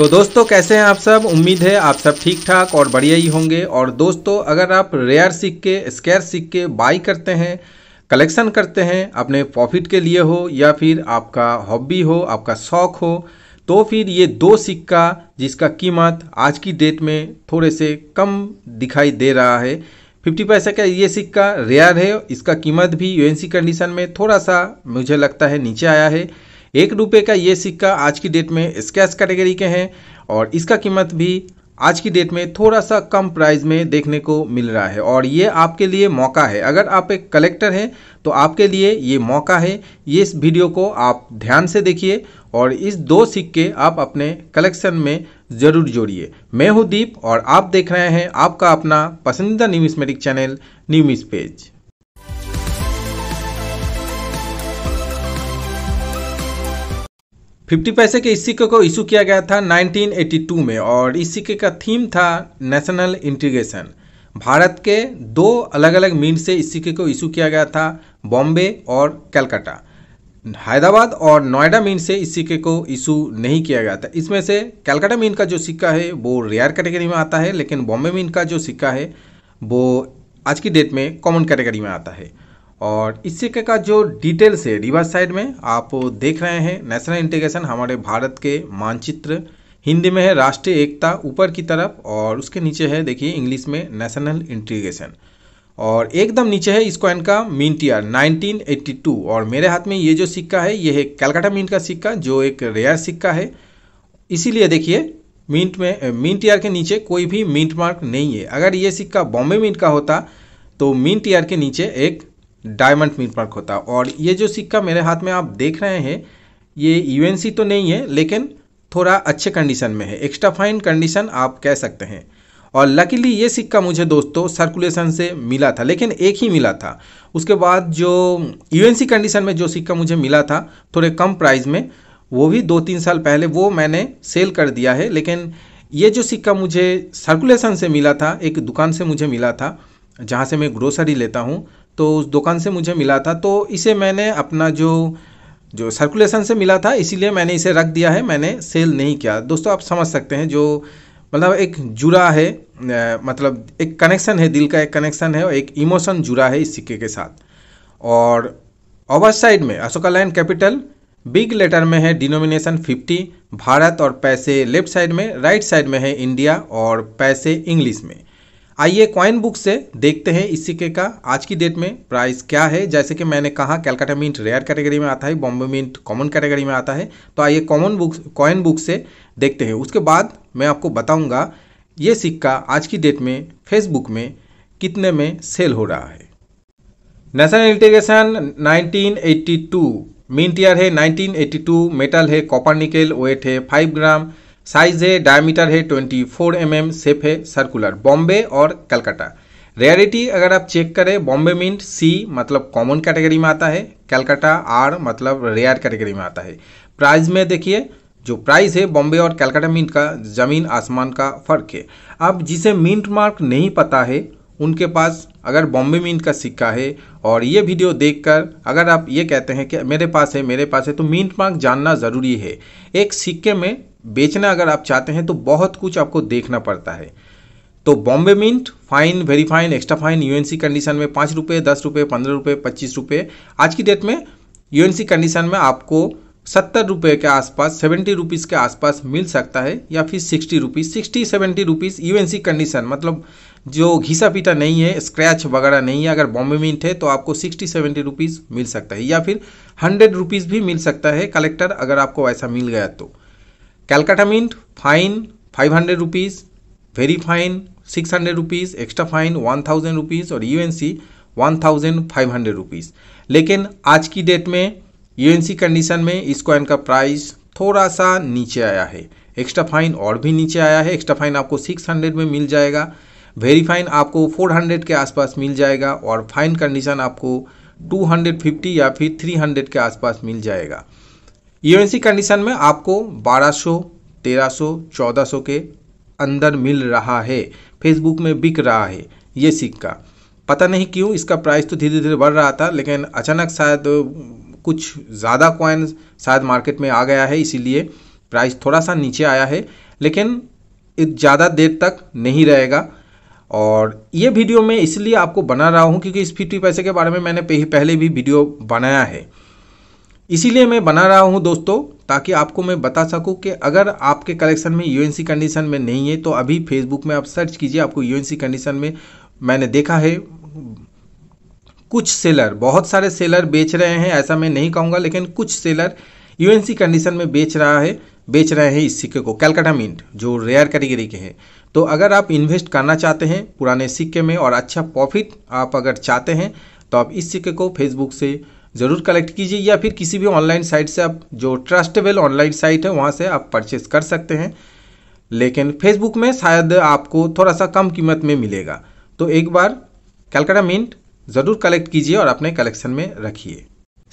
तो दोस्तों कैसे हैं आप सब उम्मीद है आप सब ठीक ठाक और बढ़िया ही होंगे और दोस्तों अगर आप रेयर सिक्के स्केयर सिक्के बाई करते हैं कलेक्शन करते हैं अपने प्रॉफिट के लिए हो या फिर आपका हॉबी हो आपका शौक़ हो तो फिर ये दो सिक्का जिसका कीमत आज की डेट में थोड़े से कम दिखाई दे रहा है फिफ्टी पैसे का ये सिक्का रेयर है इसका कीमत भी यूएनसी कंडीशन में थोड़ा सा मुझे लगता है नीचे आया है एक रुपये का ये सिक्का आज की डेट में स्कैच कैटेगरी के हैं और इसका कीमत भी आज की डेट में थोड़ा सा कम प्राइस में देखने को मिल रहा है और ये आपके लिए मौका है अगर आप एक कलेक्टर हैं तो आपके लिए ये मौका है ये इस वीडियो को आप ध्यान से देखिए और इस दो सिक्के आप अपने कलेक्शन में ज़रूर जोड़िए मैं हूँ दीप और आप देख रहे हैं आपका अपना पसंदीदा न्यूज मेटिक चैनल न्यूमिस पेज फिफ्टी पैसे के इस सिक्के को इशू किया गया था 1982 में और इस सिक्के का थीम था नेशनल इंटीग्रेशन भारत के दो अलग अलग मीन से इस सिक्के को इशू किया गया था बॉम्बे और कैलकाटा हैदराबाद और नोएडा मीन से इस सिक्के को इशू नहीं किया गया था इसमें से कैलकाटा मीन का जो सिक्का है वो रेयर कैटेगरी में आता है लेकिन बॉम्बे मीन का जो सिक्का है वो आज की डेट में कॉमन कैटेगरी में आता है और इस सिक्के का जो डिटेल्स है रिवर्स साइड में आप देख रहे हैं नेशनल इंटीग्रेशन हमारे भारत के मानचित्र हिंदी में है राष्ट्रीय एकता ऊपर की तरफ और उसके नीचे है देखिए इंग्लिश में नेशनल इंटीग्रेशन और एकदम नीचे है इसको कॉइन का मिंट ईयर 1982 और मेरे हाथ में ये जो सिक्का है ये है कैलकाटा मिंट का सिक्का जो एक रेयर सिक्का है इसीलिए देखिए मिंट में मिंट ईयर के नीचे कोई भी मिंट मार्क नहीं है अगर ये सिक्का बॉम्बे मिंट का होता तो मिंट ईयर के नीचे एक डायमंड मीन पार्क होता है और ये जो सिक्का मेरे हाथ में आप देख रहे हैं ये यूएनसी तो नहीं है लेकिन थोड़ा अच्छे कंडीशन में है एक्स्ट्रा फाइन कंडीशन आप कह सकते हैं और लकीली ये सिक्का मुझे दोस्तों सर्कुलेशन से मिला था लेकिन एक ही मिला था उसके बाद जो यूएनसी कंडीशन में जो सिक्का मुझे मिला था थोड़े कम प्राइस में वो भी दो तीन साल पहले वो मैंने सेल कर दिया है लेकिन ये जो सिक्का मुझे सर्कुलेशन से मिला था एक दुकान से मुझे मिला था जहाँ से मैं ग्रोसरी लेता हूँ तो उस दुकान से मुझे मिला था तो इसे मैंने अपना जो जो सर्कुलेशन से मिला था इसीलिए मैंने इसे रख दिया है मैंने सेल नहीं किया दोस्तों आप समझ सकते हैं जो मतलब एक जुड़ा है मतलब एक कनेक्शन है दिल का एक कनेक्शन है और एक इमोशन जुड़ा है इस सिक्के के साथ और ओवर साइड में Ashoka lion capital big letter में है डिनोमिनेशन 50 भारत और पैसे लेफ्ट साइड में राइट साइड में है इंडिया और पैसे इंग्लिश में आइए कॉइन बुक से देखते हैं इस सिक्के का आज की डेट में प्राइस क्या है जैसे कि मैंने कहा कैलकाटा मिंट रेयर कैटेगरी में आता है बॉम्बे मिंट कॉमन कैटेगरी में आता है तो आइए कॉमन बुक कॉइन बुक से देखते हैं उसके बाद मैं आपको बताऊंगा ये सिक्का आज की डेट में फेसबुक में कितने में सेल हो रहा है national integration nineteen mint year है नाइनटीन मेटल है कॉपर निकेल वेट है फाइव ग्राम साइज है डायमीटर है 24 फोर mm, सेफ है सर्कुलर बॉम्बे और कलकत्ता रेयरिटी अगर आप चेक करें बॉम्बे मिंट सी मतलब कॉमन कैटेगरी में आता है कलकत्ता आर मतलब रेयर कैटेगरी में आता है प्राइस में देखिए जो प्राइस है बॉम्बे और कलकत्ता मिंट का ज़मीन आसमान का फ़र्क है अब जिसे मिंट मार्क नहीं पता है उनके पास अगर बॉम्बे मिंट का सिक्का है और ये वीडियो देखकर अगर आप ये कहते हैं कि मेरे पास है मेरे पास है तो मिंट मार्क जानना ज़रूरी है एक सिक्के में बेचना अगर आप चाहते हैं तो बहुत कुछ आपको देखना पड़ता है तो Bombay mint fine very fine extra fine UNC condition में पाँच रुपये दस रुपये पंद्रह रुपये पच्चीस रुपये आज की डेट में यूएनसी कंडीशन में आपको सत्तर रुपये के आसपास सेवेंटी रुपीज़ के आसपास मिल सकता है या फिर sixty rupees sixty seventy rupees U condition मतलब जो घिसा पीटा नहीं है स्क्रैच वगैरह नहीं है अगर बॉम्बे मिंट है तो आपको सिक्सटी सेवेंटी रुपीज़ मिल सकता है या फिर हंड्रेड रुपीज़ भी मिल सकता है कलेक्टर अगर आपको ऐसा मिल गया तो Calcutta mint fine five hundred rupees very fine six hundred rupees extra fine one thousand rupees और U N C one thousand five hundred rupees लेकिन आज की डेट में यू एन सी कंडीशन में इस कॉइन का प्राइस थोड़ा सा नीचे आया है एक्स्ट्रा फाइन और भी नीचे आया है एक्स्ट्रा फाइन आपको सिक्स हंड्रेड में मिल जाएगा वेरी फाइन आपको फोर हंड्रेड के आसपास मिल जाएगा और फाइन कंडीशन आपको टू हंड्रेड फिफ्टी या फिर थ्री हंड्रेड के आसपास मिल जाएगा यूएनसी कंडीशन में आपको 1200, 1300, 1400 के अंदर मिल रहा है फेसबुक में बिक रहा है ये सिक्का पता नहीं क्यों इसका प्राइस तो धीरे धीरे बढ़ रहा था लेकिन अचानक शायद कुछ ज़्यादा कॉइन शायद मार्केट में आ गया है इसीलिए प्राइस थोड़ा सा नीचे आया है लेकिन ज़्यादा देर तक नहीं रहेगा और ये वीडियो मैं इसलिए आपको बना रहा हूँ क्योंकि इस फिफ्टी पैसे के बारे में मैंने पहले भी वीडियो बनाया है इसीलिए मैं बना रहा हूँ दोस्तों ताकि आपको मैं बता सकूँ कि अगर आपके कलेक्शन में यू कंडीशन में नहीं है तो अभी फेसबुक में आप सर्च कीजिए आपको यू कंडीशन में मैंने देखा है कुछ सेलर बहुत सारे सेलर बेच रहे हैं ऐसा मैं नहीं कहूँगा लेकिन कुछ सेलर यूएनसी कंडीशन में बेच रहा है बेच रहे हैं इस सिक्के को कैलकाटा मिंट जो रेयर कैटेगरी के हैं तो अगर आप इन्वेस्ट करना चाहते हैं पुराने सिक्के में और अच्छा प्रॉफिट आप अगर चाहते हैं तो आप इस सिक्के को फेसबुक से ज़रूर कलेक्ट कीजिए या फिर किसी भी ऑनलाइन साइट से आप जो ट्रस्टेबल ऑनलाइन साइट है वहाँ से आप परचेस कर सकते हैं लेकिन फेसबुक में शायद आपको थोड़ा सा कम कीमत में मिलेगा तो एक बार कैलकाटा मिंट ज़रूर कलेक्ट कीजिए और अपने कलेक्शन में रखिए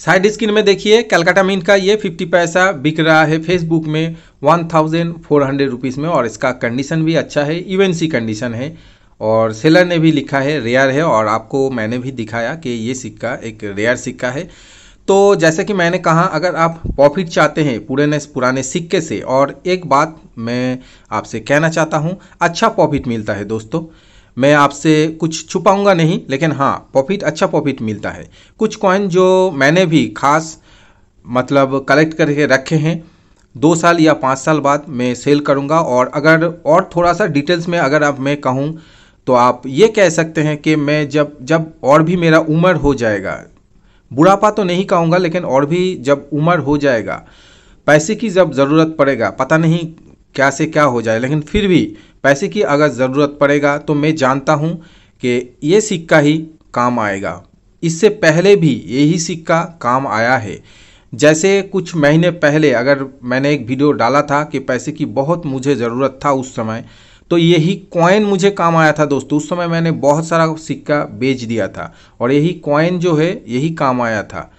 साइड स्क्रीन में देखिए कैलकाटा मिंट का ये 50 पैसा बिक रहा है फेसबुक में one thousand four hundred rupees में और इसका कंडीशन भी अच्छा है इवेंसी कंडीशन है और सेलर ने भी लिखा है रेयर है और आपको मैंने भी दिखाया कि ये सिक्का एक रेयर सिक्का है तो जैसे कि मैंने कहा अगर आप प्रॉफिट चाहते हैं पुराने पुराने सिक्के से और एक बात मैं आपसे कहना चाहता हूँ अच्छा प्रॉफिट मिलता है दोस्तों मैं आपसे कुछ छुपाऊंगा नहीं लेकिन हाँ प्रॉफिट अच्छा प्रॉफिट मिलता है कुछ कॉइन जो मैंने भी खास मतलब कलेक्ट करके रखे हैं दो साल या पाँच साल बाद मैं सेल करूँगा और अगर और थोड़ा सा डिटेल्स में अगर आप मैं कहूँ तो आप ये कह सकते हैं कि मैं जब जब और भी मेरा उम्र हो जाएगा बुढ़ापा तो नहीं कहूँगा लेकिन और भी जब उम्र हो जाएगा पैसे की जब ज़रूरत पड़ेगा पता नहीं क्या से क्या हो जाए लेकिन फिर भी पैसे की अगर ज़रूरत पड़ेगा तो मैं जानता हूँ कि ये सिक्का ही काम आएगा इससे पहले भी यही सिक्का काम आया है जैसे कुछ महीने पहले अगर मैंने एक वीडियो डाला था कि पैसे की बहुत मुझे ज़रूरत था उस समय तो यही कॉइन मुझे काम आया था दोस्तों उस समय मैंने बहुत सारा सिक्का बेच दिया था और यही कॉइन जो है यही काम आया था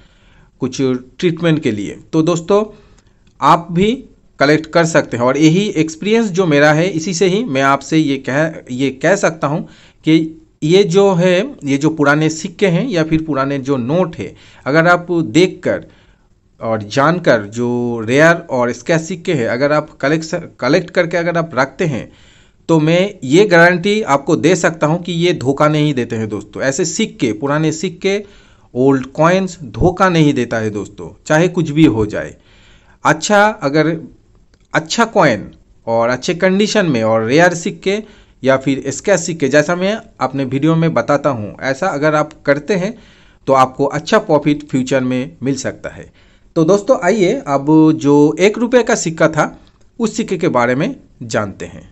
कुछ ट्रीटमेंट के लिए तो दोस्तों आप भी कलेक्ट कर सकते हैं और यही एक्सपीरियंस जो मेरा है इसी से ही मैं आपसे ये कह ये कह सकता हूँ कि ये जो है ये जो पुराने सिक्के हैं या फिर पुराने जो नोट है अगर आप देखकर और जानकर जो रेयर और स्कैच सिक्के हैं अगर आप कलेक्ट कलेक्ट करके अगर आप रखते हैं तो मैं ये गारंटी आपको दे सकता हूँ कि ये धोखा नहीं देते हैं दोस्तों ऐसे सिक्के पुराने सिक्के ओल्ड कॉइन्स धोखा नहीं देता है दोस्तों चाहे कुछ भी हो जाए अच्छा अगर अच्छा कॉइन और अच्छे कंडीशन में और रेयर सिक्के या फिर स्कैच सिक्के जैसा मैं अपने वीडियो में बताता हूँ ऐसा अगर आप करते हैं तो आपको अच्छा प्रॉफिट फ्यूचर में मिल सकता है तो दोस्तों आइए अब जो एक रुपये का सिक्का था उस सिक्के के बारे में जानते हैं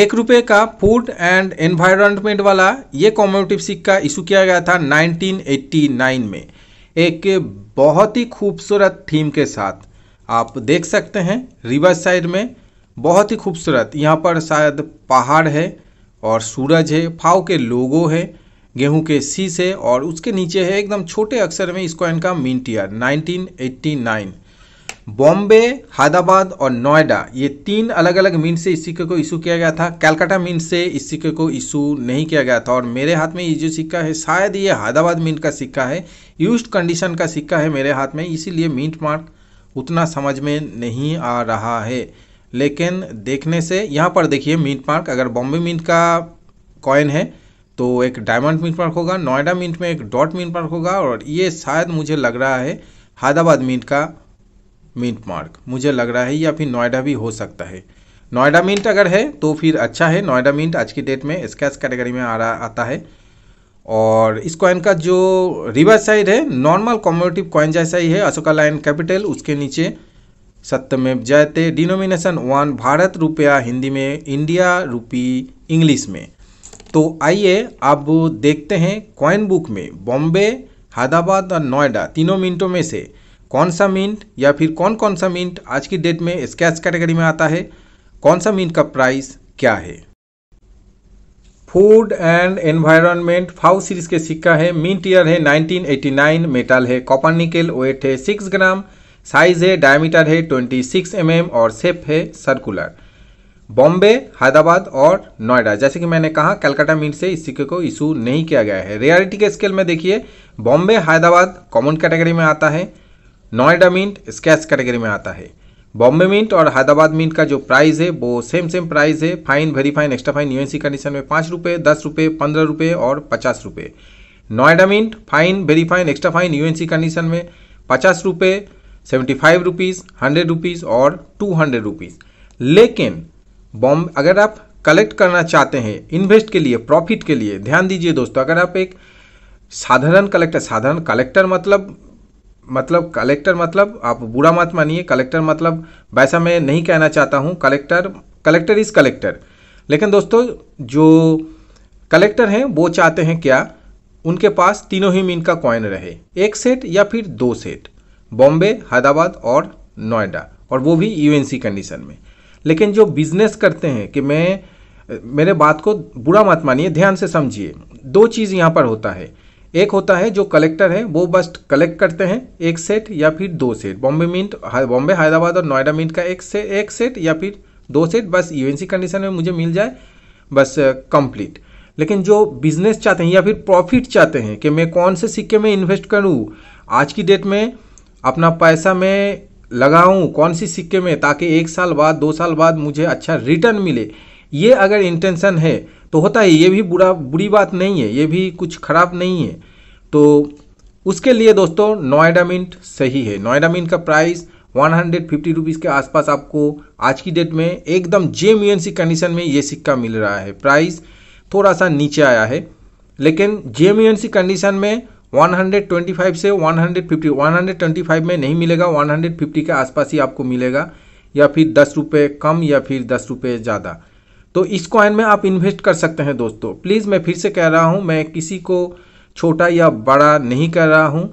एक रुपये का फूड एंड एनवायरनमेंट वाला ये कॉमोटिव सिक्का इशू किया गया था 1989 में एक बहुत ही खूबसूरत थीम के साथ आप देख सकते हैं रिवर साइड में बहुत ही खूबसूरत यहाँ पर शायद पहाड़ है और सूरज है फाव के लोगो है गेहूं के शीश है और उसके नीचे है एकदम छोटे अक्षर में स्क्वाइन का मिनटियर एट्टी बॉम्बे हैदराबाद और नोएडा ये तीन अलग अलग मीन से इस सिक्के को इशू किया गया था कैलकाटा मीन से इस सिक्के को इशू नहीं किया गया था और मेरे हाथ में ये जो सिक्का है शायद ये हैदराबाद मीन का सिक्का है यूज कंडीशन का सिक्का है मेरे हाथ में इसीलिए मीट मार्क उतना समझ में नहीं आ रहा है लेकिन देखने से यहाँ पर देखिए मीट मार्क अगर बॉम्बे मीट का कॉइन है तो एक डायमंड मीट मार्क होगा नोएडा मीट में एक डॉट मीट मार्क होगा और ये शायद मुझे लग रहा है हैदराबाद मीट का मिंट मार्क मुझे लग रहा है या फिर नोएडा भी हो सकता है नोएडा मिंट अगर है तो फिर अच्छा है नोएडा मिंट आज की डेट में स्कैच कैटेगरी में आ रहा आता है और इस कॉइन का जो रिवर्स साइड है नॉर्मल कॉमोटिव कॉइन जैसा ही है अशोका लाइन कैपिटल उसके नीचे सत्यमेव जयते डिनोमिनेशन वन भारत रुपया हिंदी में इंडिया रुपी इंग्लिश में तो आइए अब देखते हैं कॉइन बुक में बॉम्बे हैदराबाद और नोएडा तीनों मिनटों में से कौन सा मिंट या फिर कौन कौन सा मिंट आज की डेट में स्केच कैटेगरी में आता है कौन सा मिंट का प्राइस क्या है food and environment FAO series के सिक्का है मिंट ईयर है 1989 मेटल है कॉपर निकल वेट है सिक्स ग्राम साइज है डायमीटर है सिक्स एम mm और सेप है सर्कुलर बॉम्बे हैदराबाद और नोएडा जैसे कि मैंने कहा कलकत्ता मिंट से इस सिक्के को इशू नहीं किया गया है रियलिटी के स्केल में देखिए बॉम्बे हैदराबाद कॉमन कैटेगरी में आता है नोएडा मिंट स्कैच कैटेगरी में आता है बॉम्बे मिंट और हैदराबाद मिंट का जो प्राइस है वो सेम सेम प्राइस है fine very fine extra fine UNC condition में पाँच रुपये दस रुपये पंद्रह रुपये और पचास रुपये Noida mint fine very fine extra fine UNC condition में पचास रुपये seventy five rupees hundred rupees और टू हंड्रेड रुपीज़ लेकिन बॉम्ब अगर आप कलेक्ट करना चाहते हैं इन्वेस्ट के लिए प्रॉफिट के लिए ध्यान दीजिए दोस्तों अगर आप एक साधारण कलेक्टर साधारण कलेक्टर मतलब मतलब कलेक्टर मतलब आप बुरा मत मानिए कलेक्टर मतलब वैसा मैं नहीं कहना चाहता हूँ कलेक्टर कलेक्टर इज़ कलेक्टर लेकिन दोस्तों जो कलेक्टर हैं वो चाहते हैं क्या उनके पास तीनों ही मीन का कॉइन रहे एक सेट या फिर दो सेट बॉम्बे हैदराबाद और नोएडा और वो भी यू कंडीशन में लेकिन जो बिजनेस करते हैं कि मैं मेरे बात को बुरा मत मानिए ध्यान से समझिए दो चीज़ यहाँ पर होता है एक होता है जो कलेक्टर है वो बस कलेक्ट करते हैं एक सेट या फिर दो सेट बॉम्बे मिंट बॉम्बे हैदराबाद और नोएडा मिंट का एक से एक सेट या फिर दो सेट बस यूएनसी कंडीशन में मुझे मिल जाए बस कंप्लीट लेकिन जो बिजनेस चाहते हैं या फिर प्रॉफिट चाहते हैं कि मैं कौन से सिक्के में इन्वेस्ट करूँ आज की डेट में अपना पैसा मैं लगाऊँ कौन सी सिक्के में ताकि एक साल बाद दो साल बाद मुझे अच्छा रिटर्न मिले ये अगर इंटेंशन है तो होता है ये भी बुरा बुरी बात नहीं है ये भी कुछ खराब नहीं है तो उसके लिए दोस्तों नोएडा मिंट सही है नोएडा मिंट का प्राइस 150 हंड्रेड के आसपास आपको आज की डेट में एकदम जेम्यून सी कंडीशन में ये सिक्का मिल रहा है प्राइस थोड़ा सा नीचे आया है लेकिन जेम्यून सी कंडीशन में 125 से 150 125 में नहीं मिलेगा 150 के आसपास ही आपको मिलेगा या फिर दस रुपये कम या फिर दस रुपये ज़्यादा तो इस कॉइन में आप इन्वेस्ट कर सकते हैं दोस्तों प्लीज़ मैं फिर से कह रहा हूँ मैं किसी को छोटा या बड़ा नहीं कह रहा हूँ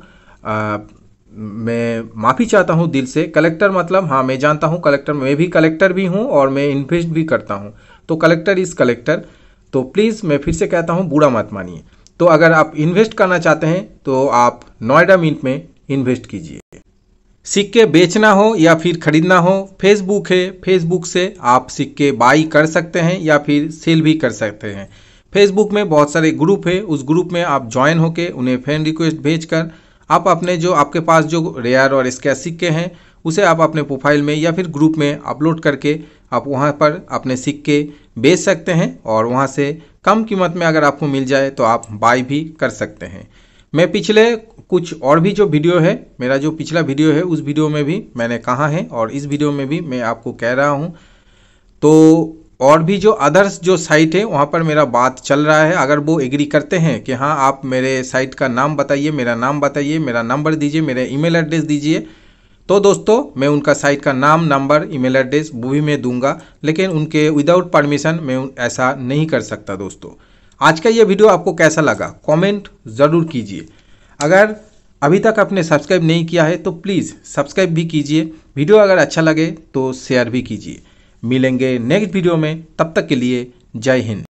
मैं माफ़ी चाहता हूँ दिल से कलेक्टर मतलब हाँ मैं जानता हूँ कलेक्टर मैं भी कलेक्टर भी हूँ और मैं इन्वेस्ट भी करता हूँ तो कलेक्टर इज़ कलेक्टर तो प्लीज़ मैं फिर से कहता हूँ बूढ़ा मत मानिए तो अगर आप इन्वेस्ट करना चाहते हैं तो आप नोएडा मिंट में इन्वेस्ट कीजिए सिक्के बेचना हो या फिर ख़रीदना हो फेसबुक है फेसबुक से आप सिक्के बाई कर सकते हैं या फिर सेल भी कर सकते हैं फेसबुक में बहुत सारे ग्रुप है उस ग्रुप में आप ज्वाइन होकर उन्हें फ्रेंड रिक्वेस्ट भेजकर आप अपने जो आपके पास जो रेयर और स्कैच सिक्के हैं उसे आप अपने प्रोफाइल में या फिर ग्रुप में अपलोड करके आप वहाँ पर अपने सिक्के बेच सकते हैं और वहाँ से कम कीमत में अगर आपको मिल जाए तो आप बाई भी कर सकते हैं मैं पिछले कुछ और भी जो वीडियो है मेरा जो पिछला वीडियो है उस वीडियो में भी मैंने कहा है और इस वीडियो में भी मैं आपको कह रहा हूँ तो और भी जो अदर्स जो साइट है वहाँ पर मेरा बात चल रहा है अगर वो एग्री करते हैं कि हाँ आप मेरे साइट का नाम बताइए मेरा नाम बताइए मेरा नंबर दीजिए मेरा ईमेल एड्रेस दीजिए तो दोस्तों मैं उनका साइट का नाम नंबर ईमेल एड्रेस वो भी मैं दूंगा लेकिन उनके विदाउट परमिशन मैं ऐसा नहीं कर सकता दोस्तों आज का ये वीडियो आपको कैसा लगा कमेंट ज़रूर कीजिए अगर अभी तक आपने सब्सक्राइब नहीं किया है तो प्लीज़ सब्सक्राइब भी कीजिए वीडियो अगर अच्छा लगे तो शेयर भी कीजिए मिलेंगे नेक्स्ट वीडियो में तब तक के लिए जय हिंद